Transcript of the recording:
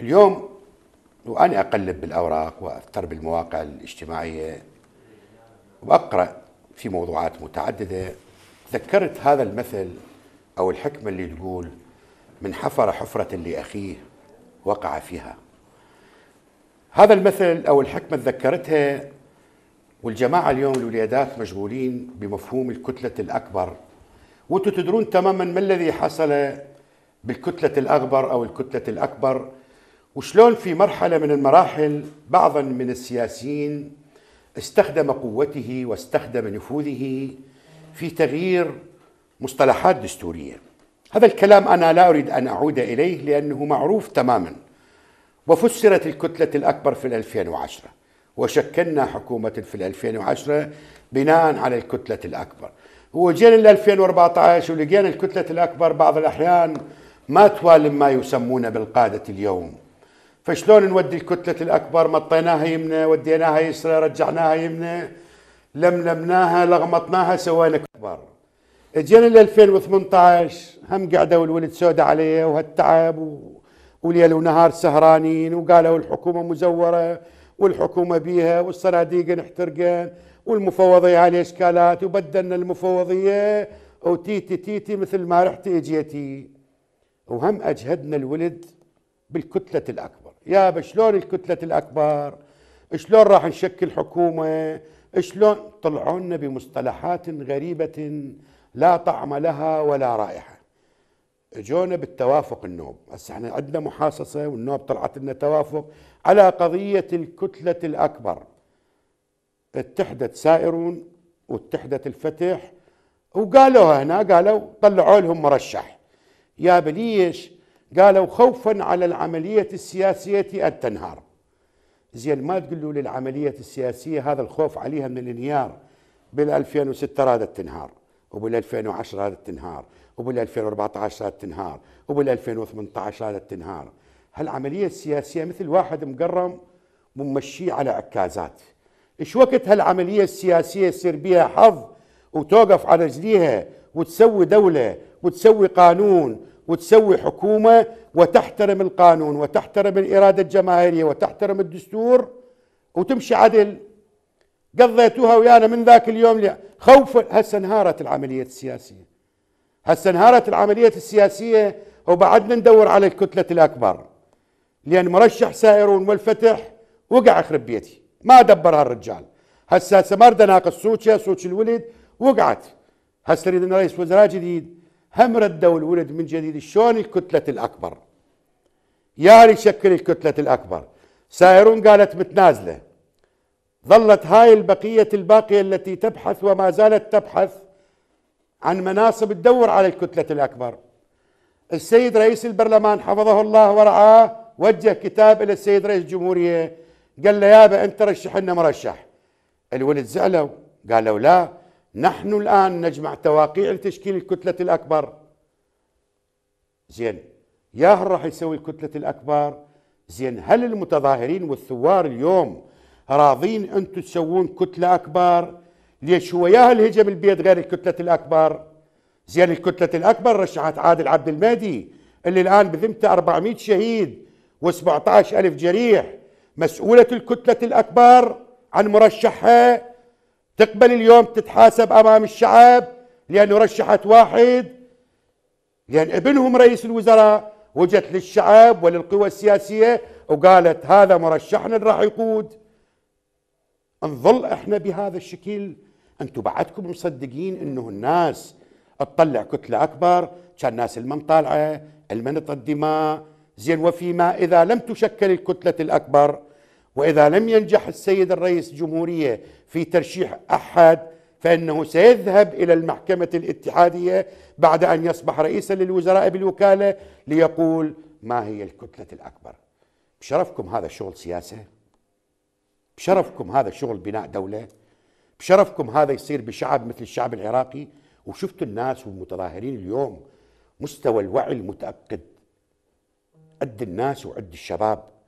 اليوم وأنا أقلب بالأوراق وأثر بالمواقع الاجتماعية وأقرأ في موضوعات متعددة ذكرت هذا المثل أو الحكمة اللي تقول من حفر حفرة لأخيه وقع فيها هذا المثل أو الحكمة ذكرتها والجماعة اليوم الوليدات مشغولين بمفهوم الكتلة الأكبر وانتم تدرون تماما ما الذي حصل بالكتلة الأكبر أو الكتلة الأكبر وشلون في مرحلة من المراحل بعضا من السياسيين استخدم قوته واستخدم نفوذه في تغيير مصطلحات دستورية هذا الكلام أنا لا أريد أن أعود إليه لأنه معروف تماما وفسرت الكتلة الأكبر في 2010 وشكلنا حكومة في 2010 بناء على الكتلة الأكبر وجينا ل 2014 ولقينا الكتلة الأكبر بعض الأحيان ما توالم ما يسمونه بالقادة اليوم فشلون نودي الكتلة الأكبر مطيناها يمنى وديناها يسرى رجعناها يمنى لملمناها لغمطناها سوينا أكبر اجينا ل 2018 هم قعدوا الولد سوداء عليه وهالتعب وليل ونهار سهرانين وقالوا الحكومة مزورة والحكومة بيها والصناديق نحترقين والمفوضية على إشكالات وبدلنا المفوضية وتيتي تيتي مثل ما رحتي اجيتي وهم أجهدنا الولد بالكتلة الأكبر يا شلون الكتلة الأكبر شلون راح نشكل حكومة شلون طلعوا لنا بمصطلحات غريبة لا طعم لها ولا رائحة اجونا بالتوافق النوب بس احنا عندنا محاصصة والنوب طلعت لنا توافق على قضية الكتلة الأكبر اتحدت سائرون واتحدت الفتح وقالوها هنا قالوا طلعوا لهم مرشح يا بليش قالوا خوفا على العملية السياسية أن تنهار زين ما تقولوا للعملية السياسية هذا الخوف عليها من الانهيار بال2006 رادت تنهار وبال2010 رادت تنهار وبال2014 رادت تنهار وبال2018 رادت تنهار هالعملية السياسية مثل واحد مقرم ممشي على عكازات ايش وقت هالعملية السياسية يصير بها حظ وتوقف على رجليها وتسوي دولة وتسوي قانون وتسوي حكومة وتحترم القانون وتحترم الإرادة الجماهيرية وتحترم الدستور وتمشي عدل قضيتوها ويانا من ذاك اليوم خوفا هسه انهارت العملية السياسية هسه انهارت العملية السياسية وبعدنا ندور على الكتلة الأكبر لأن مرشح سائرون والفتح وقع أخرب بيتي ما دبرها الرجال هسه هسه ما اريد سوتشا سوتش الولد وقعت هسه نريد رئيس وزراء جديد هم ردوا الولد من جديد شلون الكتلة الأكبر يا شكل الكتلة الأكبر سائرون قالت متنازلة ظلت هاي البقية الباقية التي تبحث وما زالت تبحث عن مناصب تدور على الكتلة الأكبر السيد رئيس البرلمان حفظه الله ورعاه وجه كتاب إلى السيد رئيس الجمهورية قال له يابا أنت رشح لنا مرشح الولد زعلوا قالوا لا نحن الآن نجمع تواقيع لتشكيل الكتلة الأكبر زين ياهل راح يسوي الكتلة الأكبر زين هل المتظاهرين والثوار اليوم راضين أنتم تسوون كتلة أكبر ليش هو ياهل هجم البيت غير الكتلة الأكبر زين الكتلة الأكبر رشحت عادل عبد المهدي اللي الآن بذمته 400 شهيد و17 ألف جريح مسؤولة الكتلة الأكبر عن مرشحها تقبل اليوم تتحاسب امام الشعب لانه رشحت واحد لان ابنهم رئيس الوزراء وجت للشعب وللقوى السياسيه وقالت هذا مرشحنا اللي راح يقود نظل احنا بهذا الشكل انتم بعدكم مصدقين انه الناس تطلع كتله اكبر كان ناس المن طالعه المن الدماء زين وفيما اذا لم تشكل الكتله الاكبر وإذا لم ينجح السيد الرئيس الجمهورية في ترشيح أحد فإنه سيذهب إلى المحكمة الاتحادية بعد أن يصبح رئيسا للوزراء بالوكالة ليقول ما هي الكتلة الأكبر بشرفكم هذا شغل سياسة بشرفكم هذا شغل بناء دولة بشرفكم هذا يصير بشعب مثل الشعب العراقي وشفتوا الناس والمتظاهرين اليوم مستوى الوعي المتأكد عد الناس وعد الشباب